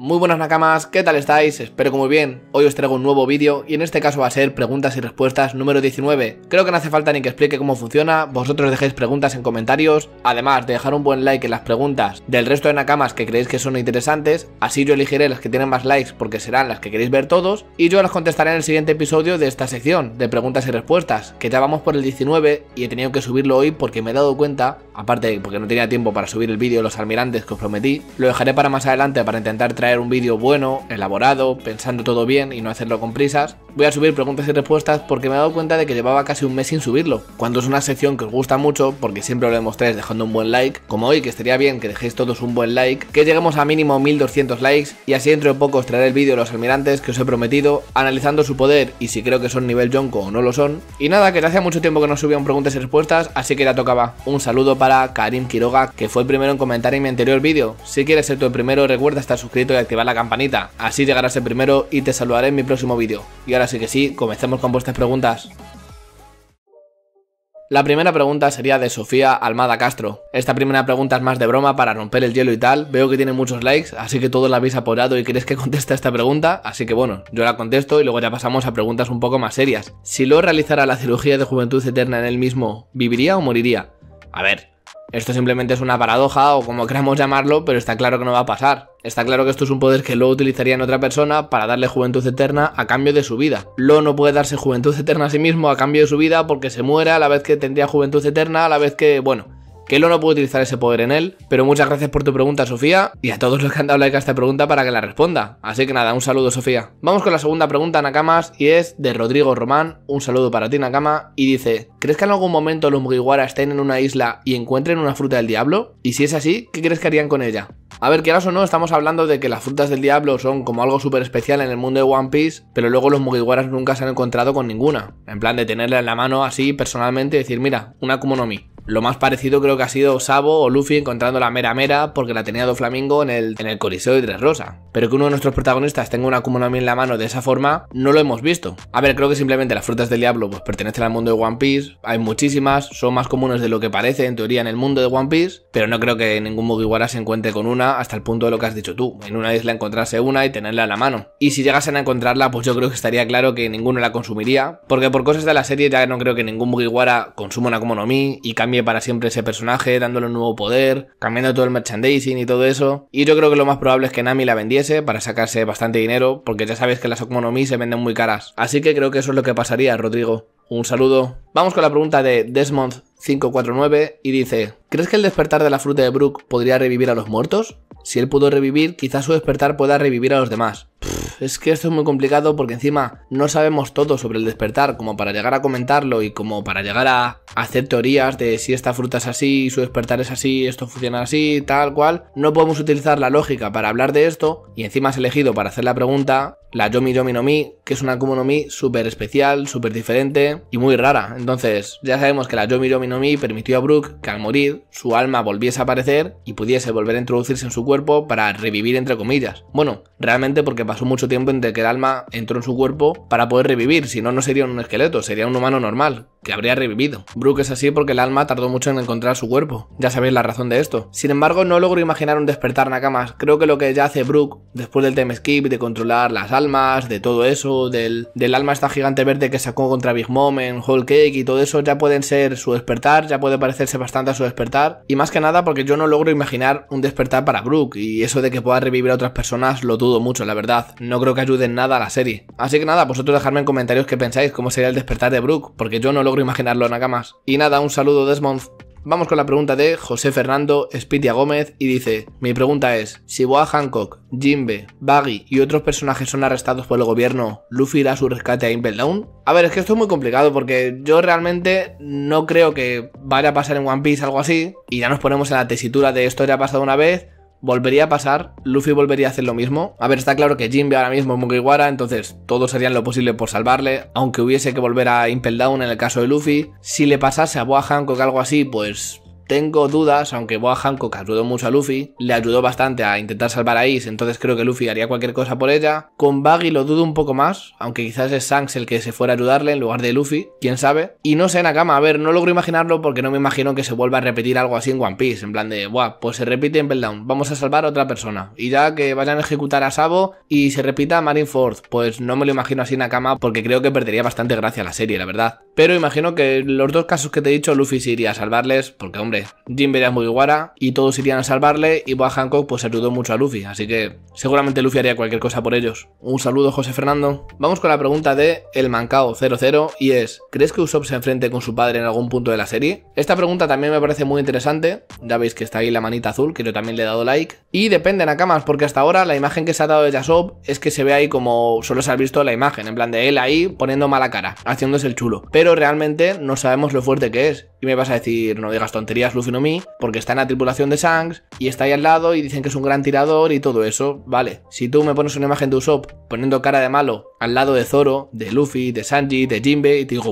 Muy buenas nakamas, ¿qué tal estáis? Espero que muy bien. Hoy os traigo un nuevo vídeo y en este caso va a ser preguntas y respuestas número 19. Creo que no hace falta ni que explique cómo funciona, vosotros dejéis preguntas en comentarios, además de dejar un buen like en las preguntas del resto de nakamas que creéis que son interesantes, así yo elegiré las que tienen más likes porque serán las que queréis ver todos y yo las contestaré en el siguiente episodio de esta sección de preguntas y respuestas, que ya vamos por el 19 y he tenido que subirlo hoy porque me he dado cuenta, aparte porque no tenía tiempo para subir el vídeo de los almirantes que os prometí, lo dejaré para más adelante para intentar traer un vídeo bueno, elaborado, pensando todo bien y no hacerlo con prisas, voy a subir preguntas y respuestas porque me he dado cuenta de que llevaba casi un mes sin subirlo, cuando es una sección que os gusta mucho porque siempre lo demostráis dejando un buen like, como hoy que estaría bien que dejéis todos un buen like, que lleguemos a mínimo 1200 likes y así dentro de poco os traeré el vídeo de los almirantes que os he prometido, analizando su poder y si creo que son nivel Jonko o no lo son. Y nada, que hace mucho tiempo que no subían preguntas y respuestas, así que ya tocaba. Un saludo para Karim Quiroga, que fue el primero en comentar en mi anterior vídeo. Si quieres ser tú el primero, recuerda estar suscrito activar la campanita, así llegarás el primero y te saludaré en mi próximo vídeo. Y ahora sí que sí, comencemos con vuestras preguntas. La primera pregunta sería de Sofía Almada Castro. Esta primera pregunta es más de broma para romper el hielo y tal. Veo que tiene muchos likes, así que todos la habéis apoyado y queréis que conteste esta pregunta, así que bueno, yo la contesto y luego ya pasamos a preguntas un poco más serias. Si lo realizara la cirugía de juventud eterna en él mismo, ¿viviría o moriría? A ver, esto simplemente es una paradoja o como queramos llamarlo, pero está claro que no va a pasar. Está claro que esto es un poder que Lo utilizaría en otra persona para darle juventud eterna a cambio de su vida. Lo no puede darse juventud eterna a sí mismo a cambio de su vida porque se muere a la vez que tendría juventud eterna, a la vez que, bueno, que él no puede utilizar ese poder en él. Pero muchas gracias por tu pregunta, Sofía, y a todos los que han dado like a esta pregunta para que la responda. Así que nada, un saludo, Sofía. Vamos con la segunda pregunta, Nakamas, y es de Rodrigo Román. Un saludo para ti, Nakama, y dice: ¿Crees que en algún momento los Mugiwara estén en una isla y encuentren una fruta del diablo? Y si es así, ¿qué crees que harían con ella? A ver, quieras o no, estamos hablando de que las frutas del diablo son como algo súper especial en el mundo de One Piece, pero luego los Mugiwaras nunca se han encontrado con ninguna. En plan de tenerla en la mano así personalmente y decir, mira, una Kumonomi. Lo más parecido creo que ha sido Sabo o Luffy encontrando la mera mera porque la tenía Doflamingo en el, en el Coliseo de Tres Rosa. Pero que uno de nuestros protagonistas tenga una Kumonami en la mano de esa forma, no lo hemos visto. A ver, creo que simplemente las frutas del diablo pues pertenecen al mundo de One Piece, hay muchísimas, son más comunes de lo que parece en teoría en el mundo de One Piece, pero no creo que ningún Mugiwara se encuentre con una hasta el punto de lo que has dicho tú, en una isla encontrarse una y tenerla en la mano. Y si llegasen a encontrarla, pues yo creo que estaría claro que ninguno la consumiría, porque por cosas de la serie ya no creo que ningún Mugiwara consuma una Mi y cambie para siempre ese personaje, dándole un nuevo poder, cambiando todo el merchandising y todo eso. Y yo creo que lo más probable es que Nami la vendiese para sacarse bastante dinero, porque ya sabes que las Okmonomi se venden muy caras. Así que creo que eso es lo que pasaría, Rodrigo. Un saludo. Vamos con la pregunta de Desmond549 y dice: ¿Crees que el despertar de la fruta de Brook podría revivir a los muertos? Si él pudo revivir, quizás su despertar pueda revivir a los demás es que esto es muy complicado porque encima no sabemos todo sobre el despertar como para llegar a comentarlo y como para llegar a hacer teorías de si esta fruta es así, su despertar es así, esto funciona así, tal cual. No podemos utilizar la lógica para hablar de esto y encima has elegido para hacer la pregunta la Yomi Yomi no Mi, que es una Kumo no Mi súper especial, súper diferente y muy rara. Entonces, ya sabemos que la Yomi Yomi no Mi permitió a Brooke que al morir su alma volviese a aparecer y pudiese volver a introducirse en su cuerpo para revivir entre comillas. Bueno, realmente porque pasó mucho tiempo en que el alma entró en su cuerpo para poder revivir, si no, no sería un esqueleto, sería un humano normal, que habría revivido. Brooke es así porque el alma tardó mucho en encontrar su cuerpo, ya sabéis la razón de esto. Sin embargo, no logro imaginar un despertar Nakamas, creo que lo que ya hace Brooke, después del time skip, de controlar las almas, de todo eso, del, del alma esta gigante verde que sacó contra Big Mom en Whole Cake y todo eso, ya pueden ser su despertar, ya puede parecerse bastante a su despertar, y más que nada porque yo no logro imaginar un despertar para Brooke, y eso de que pueda revivir a otras personas lo dudo mucho, la verdad. No creo que ayuden nada a la serie. Así que nada, vosotros dejadme en comentarios qué pensáis, cómo sería el despertar de Brooke, porque yo no logro imaginarlo, más. Y nada, un saludo Desmond. Vamos con la pregunta de José Fernando Espitia Gómez y dice, mi pregunta es, si Boa Hancock, Jimbe, Baggy y otros personajes son arrestados por el gobierno, ¿Luffy irá a su rescate a Impel Down? A ver, es que esto es muy complicado porque yo realmente no creo que vaya a pasar en One Piece algo así y ya nos ponemos en la tesitura de esto ya ha pasado una vez, volvería a pasar, Luffy volvería a hacer lo mismo. A ver, está claro que Jinbe ahora mismo es Mugiwara, entonces todos harían lo posible por salvarle, aunque hubiese que volver a Impel Down en el caso de Luffy. Si le pasase a Boa Hancock algo así, pues tengo dudas, aunque Boa Hancock ayudó mucho a Luffy, le ayudó bastante a intentar salvar a Ace, entonces creo que Luffy haría cualquier cosa por ella. Con Baggy lo dudo un poco más, aunque quizás es Shanks el que se fuera a ayudarle en lugar de Luffy, quién sabe. Y no sé, Nakama, a ver, no logro imaginarlo porque no me imagino que se vuelva a repetir algo así en One Piece, en plan de, buah, pues se repite en Belldown, vamos a salvar a otra persona. Y ya que vayan a ejecutar a Sabo y se repita a Marineford, pues no me lo imagino así Nakama porque creo que perdería bastante gracia la serie, la verdad. Pero imagino que los dos casos que te he dicho, Luffy se iría a salvarles porque, hombre, hombre. Jim es muy guara y todos irían a salvarle y Boa Hancock pues ayudó mucho a Luffy, así que seguramente Luffy haría cualquier cosa por ellos. Un saludo José Fernando. Vamos con la pregunta de El Mancao 00 y es, ¿crees que Usopp se enfrente con su padre en algún punto de la serie? Esta pregunta también me parece muy interesante, ya veis que está ahí la manita azul, que yo también le he dado like. Y depende Nakamas, porque hasta ahora la imagen que se ha dado de Usopp es que se ve ahí como solo se ha visto la imagen, en plan de él ahí poniendo mala cara, haciéndose el chulo. Pero realmente no sabemos lo fuerte que es. Y me vas a decir, no digas tonterías no mí porque está en la tripulación de Shanks y está ahí al lado y dicen que es un gran tirador y todo eso. Vale, si tú me pones una imagen de Usopp poniendo cara de malo al lado de Zoro, de Luffy, de Sanji, de Jinbe y te digo,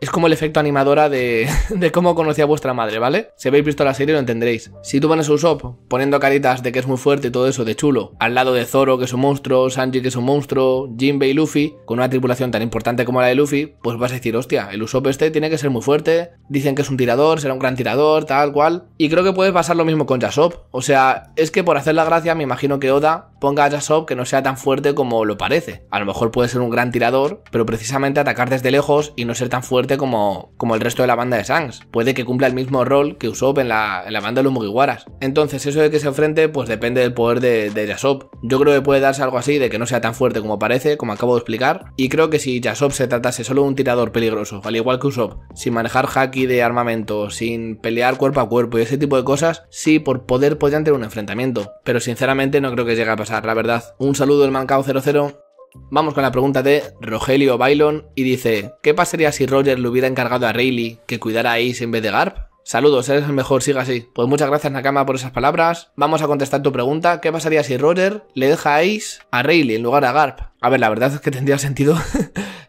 es como el efecto animadora de, cómo conocí a vuestra madre, ¿vale? Si habéis visto la serie lo entenderéis. Si tú pones Usopp poniendo caritas de que es muy fuerte y todo eso de chulo, al lado de Zoro que es un monstruo, Sanji que es un monstruo, Jinbe y Luffy, con una tripulación tan importante como la de Luffy, pues vas a decir, hostia, el Usopp este tiene que ser muy fuerte, dicen que es un tirador, será un gran tirador, tal cual. Y creo que puedes pasar lo mismo con Yasop. O sea, es que por hacer la gracia me imagino que Oda ponga a Jasop que no sea tan fuerte como lo parece. A lo mejor puede ser un gran tirador, pero precisamente atacar desde lejos y no ser tan fuerte como, como el resto de la banda de Sans. Puede que cumpla el mismo rol que Usopp en la, banda de los Mugiwaras. Entonces, eso de que se enfrente, pues depende del poder de, de Yo creo que puede darse algo así de que no sea tan fuerte como parece, como acabo de explicar. Y creo que si Jasop se tratase solo de un tirador peligroso, al igual que Usopp, sin manejar haki de armamento, sin pelear cuerpo a cuerpo y ese tipo de cosas, sí, por poder podrían tener un enfrentamiento. Pero sinceramente no creo que llegue a pasar la verdad. Un saludo del Mancao00. Vamos con la pregunta de Rogelio Bailon y dice: ¿Qué pasaría si Roger le hubiera encargado a Rayleigh que cuidara a Ace en vez de Garp? Saludos, eres el mejor, siga así. Pues muchas gracias Nakama por esas palabras. Vamos a contestar tu pregunta. ¿Qué pasaría si Roger le deja a Ace a Rayleigh en lugar de a Garp? A ver, la verdad es que tendría sentido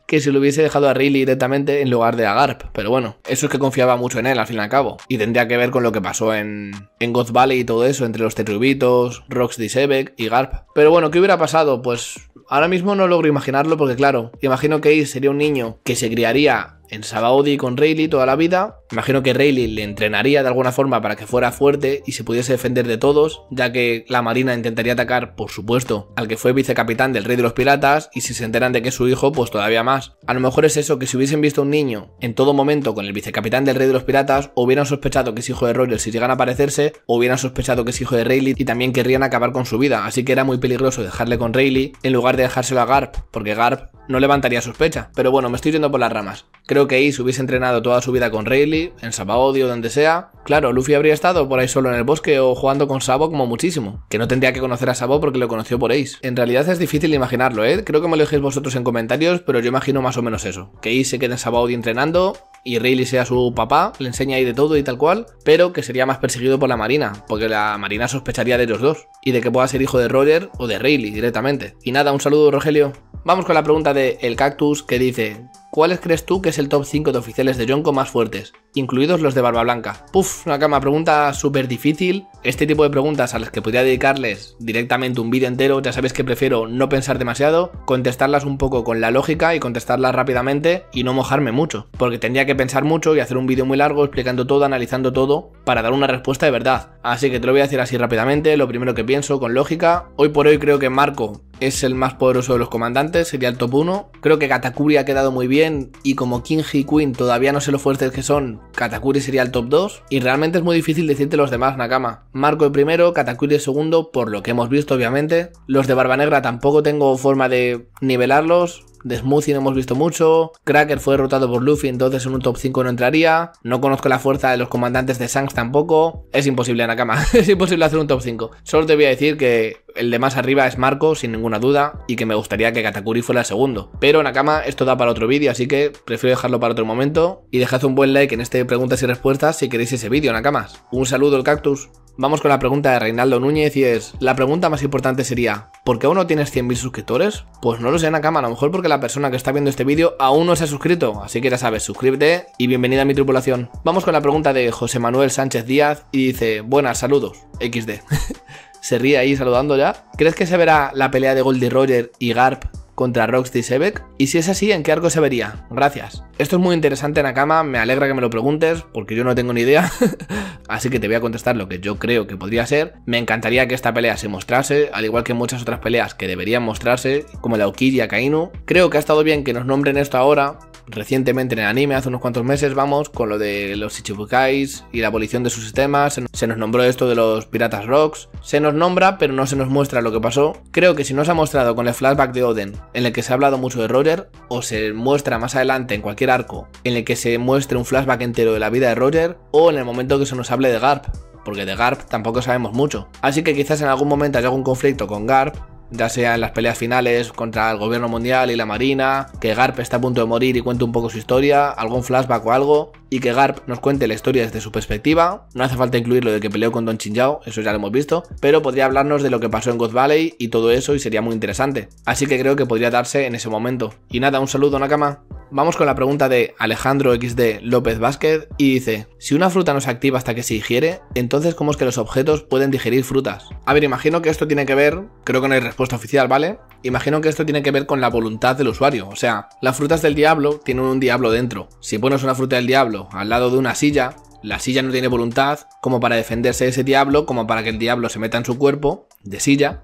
que si lo hubiese dejado a Rayleigh directamente en lugar de a Garp. Pero bueno, eso es que confiaba mucho en él al fin y al cabo. Y tendría que ver con lo que pasó en, en God Valley y todo eso, entre los Tetrubitos, Rox Disebek y Garp. Pero bueno, ¿qué hubiera pasado? Pues ahora mismo no logro imaginarlo porque claro, imagino que Ace sería un niño que se criaría en Sabaudi con Rayleigh toda la vida. Imagino que Rayleigh le entrenaría de alguna forma para que fuera fuerte y se pudiese defender de todos, ya que la Marina intentaría atacar, por supuesto, al que fue vicecapitán del Rey de los Piratas y si se enteran de que es su hijo, pues todavía más. A lo mejor es eso, que si hubiesen visto un niño en todo momento con el vicecapitán del Rey de los Piratas, hubieran sospechado que es hijo de Royal si llegan a aparecerse, hubieran sospechado que es hijo de Rayleigh y también querrían acabar con su vida, así que era muy peligroso dejarle con Rayleigh en lugar de dejárselo a Garp, porque Garp no levantaría sospecha. Pero bueno, me estoy yendo por las ramas. Creo que Ace hubiese entrenado toda su vida con Rayleigh, en Sabaody o donde sea. Claro, Luffy habría estado por ahí solo en el bosque o jugando con Sabo como muchísimo. Que no tendría que conocer a Sabo porque lo conoció por Ace. En realidad es difícil imaginarlo, ¿eh? Creo que me lo dejéis vosotros en comentarios, pero yo imagino más o menos eso. Que Ace se quede en Sabaody entrenando y Rayleigh sea su papá, le enseña ahí de todo y tal cual, pero que sería más perseguido por la Marina, porque la Marina sospecharía de los dos, y de que pueda ser hijo de Roger o de Rayleigh directamente. Y nada, un saludo Rogelio. Vamos con la pregunta de El Cactus que dice: ¿Cuáles crees tú que es el top 5 de oficiales de jonko más fuertes, incluidos los de Barba Blanca? Puf, una cama pregunta súper difícil. Este tipo de preguntas a las que podría dedicarles directamente un vídeo entero, ya sabéis que prefiero no pensar demasiado, contestarlas un poco con la lógica y contestarlas rápidamente y no mojarme mucho, porque tendría que pensar mucho y hacer un vídeo muy largo explicando todo, analizando todo, para dar una respuesta de verdad. Así que te lo voy a decir así rápidamente, lo primero que pienso con lógica. Hoy por hoy creo que Marco es el más poderoso de los comandantes, sería el top 1. Creo que Katakuri ha quedado muy bien y como King y Queen todavía no sé lo fuertes que son, Katakuri sería el top 2. Y realmente es muy difícil decirte los demás, Nakama. Marco el primero, Katakuri el segundo, por lo que hemos visto obviamente. Los de Barba Negra tampoco tengo forma de nivelarlos. De Smoothie no hemos visto mucho. Cracker fue derrotado por Luffy, entonces en un top 5 no entraría. No conozco la fuerza de los comandantes de Shanks tampoco. Es imposible, Nakama. es imposible hacer un top 5. Solo te voy a decir que el de más arriba es Marco, sin ninguna duda, y que me gustaría que Katakuri fuera el segundo. Pero Nakama, esto da para otro vídeo, así que prefiero dejarlo para otro momento. Y dejad un buen like en este preguntas y respuestas si queréis ese vídeo, Nakamas. Un saludo, el cactus. Vamos con la pregunta de Reinaldo Núñez y es, la pregunta más importante sería, ¿por qué aún no tienes 100.000 suscriptores? Pues no lo sé, cámara, a lo mejor porque la persona que está viendo este vídeo aún no se ha suscrito, así que ya sabes, suscríbete y bienvenida a mi tripulación. Vamos con la pregunta de José Manuel Sánchez Díaz y dice, buenas, saludos, XD. se ríe ahí saludando ya. ¿Crees que se verá la pelea de Goldie Roger y Garp contra Roxy Sebek? Y si es así, ¿en qué arco se vería? Gracias. Esto es muy interesante, Nakama, me alegra que me lo preguntes, porque yo no tengo ni idea, así que te voy a contestar lo que yo creo que podría ser. Me encantaría que esta pelea se mostrase, al igual que muchas otras peleas que deberían mostrarse, como la Okiri Akainu. Creo que ha estado bien que nos nombren esto ahora, recientemente en el anime, hace unos cuantos meses, vamos, con lo de los Ichibukais y la abolición de sus sistemas. Se nos nombró esto de los Piratas Rocks. Se nos nombra, pero no se nos muestra lo que pasó. Creo que si no se ha mostrado con el flashback de Odin en el que se ha hablado mucho de Roger, o se muestra más adelante en cualquier arco en el que se muestre un flashback entero de la vida de Roger, o en el momento que se nos hable de Garp. Porque de Garp tampoco sabemos mucho. Así que quizás en algún momento haya algún conflicto con Garp ya sea en las peleas finales contra el gobierno mundial y la marina, que Garp está a punto de morir y cuenta un poco su historia, algún flashback o algo y que Garp nos cuente la historia desde su perspectiva. No hace falta incluir lo de que peleó con Don Chinjao, eso ya lo hemos visto, pero podría hablarnos de lo que pasó en God Valley y todo eso y sería muy interesante. Así que creo que podría darse en ese momento. Y nada, un saludo Nakama. Vamos con la pregunta de Alejandro XD López Vázquez y dice, si una fruta no se activa hasta que se digiere, entonces ¿cómo es que los objetos pueden digerir frutas? A ver, imagino que esto tiene que ver, creo que no hay respuesta oficial, ¿vale? Imagino que esto tiene que ver con la voluntad del usuario, o sea, las frutas del diablo tienen un diablo dentro. Si pones una fruta del diablo al lado de una silla, la silla no tiene voluntad como para defenderse de ese diablo, como para que el diablo se meta en su cuerpo de silla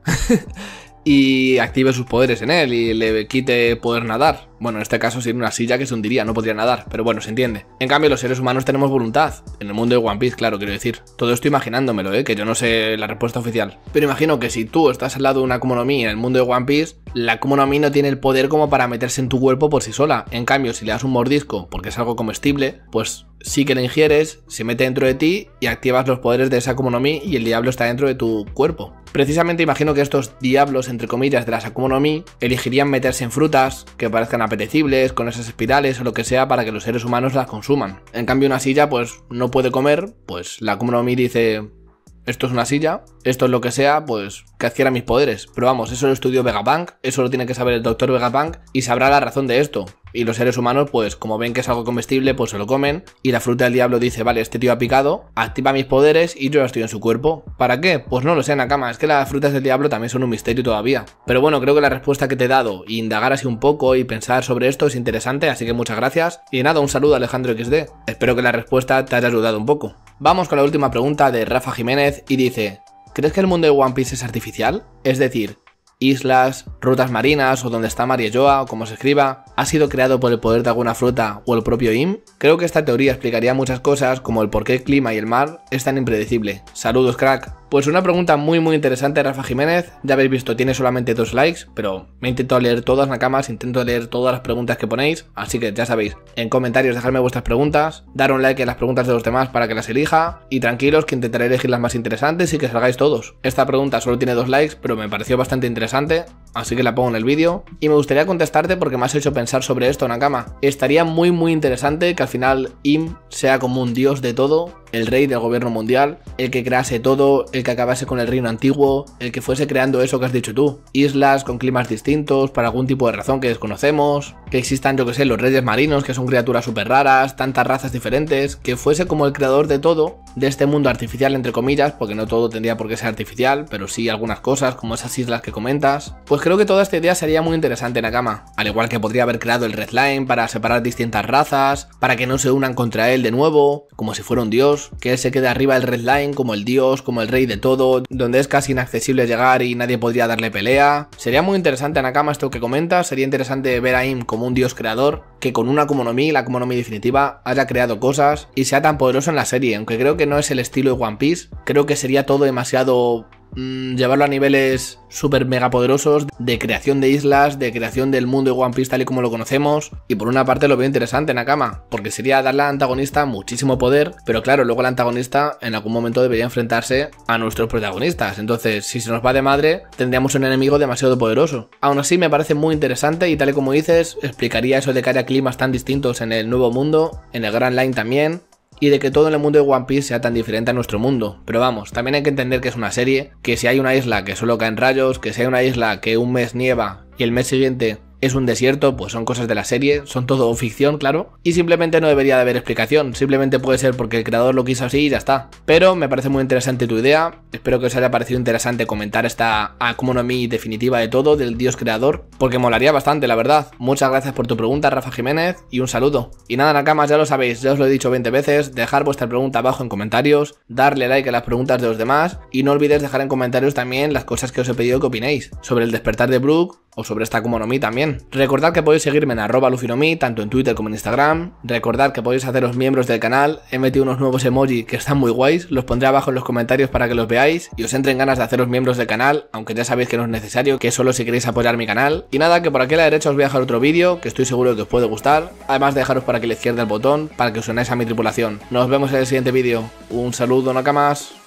y active sus poderes en él y le quite poder nadar. Bueno, en este caso sería una silla que se hundiría, no podría nadar, pero bueno, se entiende. En cambio, los seres humanos tenemos voluntad. En el mundo de One Piece, claro, quiero decir. Todo esto imaginándomelo, ¿eh? que yo no sé la respuesta oficial. Pero imagino que si tú estás al lado de una no Mi en el mundo de One Piece, la no no tiene el poder como para meterse en tu cuerpo por sí sola. En cambio, si le das un mordisco, porque es algo comestible, pues sí que la ingieres, se mete dentro de ti y activas los poderes de esa no y el diablo está dentro de tu cuerpo. Precisamente imagino que estos diablos, entre comillas, de las no Mi, elegirían meterse en frutas que parezcan apetecibles, con esas espirales o lo que sea para que los seres humanos las consuman. En cambio una silla pues no puede comer, pues la Mi dice, esto es una silla, esto es lo que sea, pues que adquiera mis poderes. Pero vamos, eso lo estudió Vegapunk, eso lo tiene que saber el doctor Vegapunk y sabrá la razón de esto. Y los seres humanos, pues como ven que es algo comestible, pues se lo comen. Y la fruta del diablo dice, vale, este tío ha picado, activa mis poderes y yo estoy en su cuerpo. ¿Para qué? Pues no lo sé, Nakama, es que las frutas del diablo también son un misterio todavía. Pero bueno, creo que la respuesta que te he dado, e indagar así un poco y pensar sobre esto es interesante, así que muchas gracias. Y nada, un saludo a Alejandro XD. Espero que la respuesta te haya ayudado un poco. Vamos con la última pregunta de Rafa Jiménez y dice, ¿crees que el mundo de One Piece es artificial? Es decir, islas, rutas marinas o donde está Joa, o como se escriba, ha sido creado por el poder de alguna flota o el propio IM? Creo que esta teoría explicaría muchas cosas como el por qué el clima y el mar es tan impredecible. Saludos crack. Pues una pregunta muy muy interesante Rafa Jiménez, ya habéis visto, tiene solamente dos likes, pero me he intentado leer todas nakamas, intento leer todas las preguntas que ponéis, así que ya sabéis, en comentarios dejadme vuestras preguntas, dar un like a las preguntas de los demás para que las elija, y tranquilos que intentaré elegir las más interesantes y que salgáis todos. Esta pregunta solo tiene dos likes, pero me pareció bastante interesante, así que la pongo en el vídeo, y me gustaría contestarte porque me has hecho pensar sobre esto Nakama. Estaría muy muy interesante que al final Im sea como un dios de todo, el rey del gobierno mundial, el que crease todo, el que acabase con el reino antiguo, el que fuese creando eso que has dicho tú, islas con climas distintos, para algún tipo de razón que desconocemos, que existan, yo que sé, los reyes marinos, que son criaturas súper raras, tantas razas diferentes, que fuese como el creador de todo, de este mundo artificial, entre comillas, porque no todo tendría por qué ser artificial, pero sí algunas cosas, como esas islas que comentas. Pues creo que toda esta idea sería muy interesante, en Nakama. Al igual que podría haber creado el Red Line para separar distintas razas, para que no se unan contra él de nuevo, como si fuera un dios, que él se quede arriba del Red Line como el Dios, como el rey de todo, donde es casi inaccesible llegar y nadie podría darle pelea. Sería muy interesante, Nakama, esto que comenta Sería interesante ver a Im como un Dios creador, que con una Mi, la Komonomi definitiva, haya creado cosas y sea tan poderoso en la serie. Aunque creo que no es el estilo de One Piece, creo que sería todo demasiado Mm, llevarlo a niveles súper mega poderosos de creación de islas, de creación del mundo de One Piece tal y como lo conocemos. Y por una parte lo veo interesante, en Nakama, porque sería darle al antagonista muchísimo poder, pero claro, luego el antagonista en algún momento debería enfrentarse a nuestros protagonistas. Entonces, si se nos va de madre, tendríamos un enemigo demasiado poderoso. Aún así, me parece muy interesante y tal y como dices, explicaría eso de que haya climas tan distintos en el nuevo mundo, en el Grand Line también, y de que todo el mundo de One Piece sea tan diferente a nuestro mundo. Pero vamos, también hay que entender que es una serie, que si hay una isla que solo caen rayos, que si hay una isla que un mes nieva y el mes siguiente es un desierto, pues son cosas de la serie, son todo ficción, claro, y simplemente no debería de haber explicación, simplemente puede ser porque el creador lo quiso así y ya está. Pero me parece muy interesante tu idea, espero que os haya parecido interesante comentar esta ah, mí definitiva de todo del dios creador, porque molaría bastante, la verdad. Muchas gracias por tu pregunta, Rafa Jiménez, y un saludo. Y nada, Nakamas, ya lo sabéis, ya os lo he dicho 20 veces, dejar vuestra pregunta abajo en comentarios, darle like a las preguntas de los demás, y no olvidéis dejar en comentarios también las cosas que os he pedido que opinéis sobre el despertar de Brook o sobre esta Kumonomi también. Recordad que podéis seguirme en arroba tanto en Twitter como en Instagram. Recordad que podéis haceros miembros del canal. He metido unos nuevos emoji que están muy guays. Los pondré abajo en los comentarios para que los veáis y os entren ganas de haceros miembros del canal, aunque ya sabéis que no es necesario, que solo si queréis apoyar mi canal. Y nada, que por aquí a la derecha os voy a dejar otro vídeo que estoy seguro que os puede gustar. Además de dejaros por aquí a la izquierda el botón para que os unáis a mi tripulación. Nos vemos en el siguiente vídeo. Un saludo, nakamas.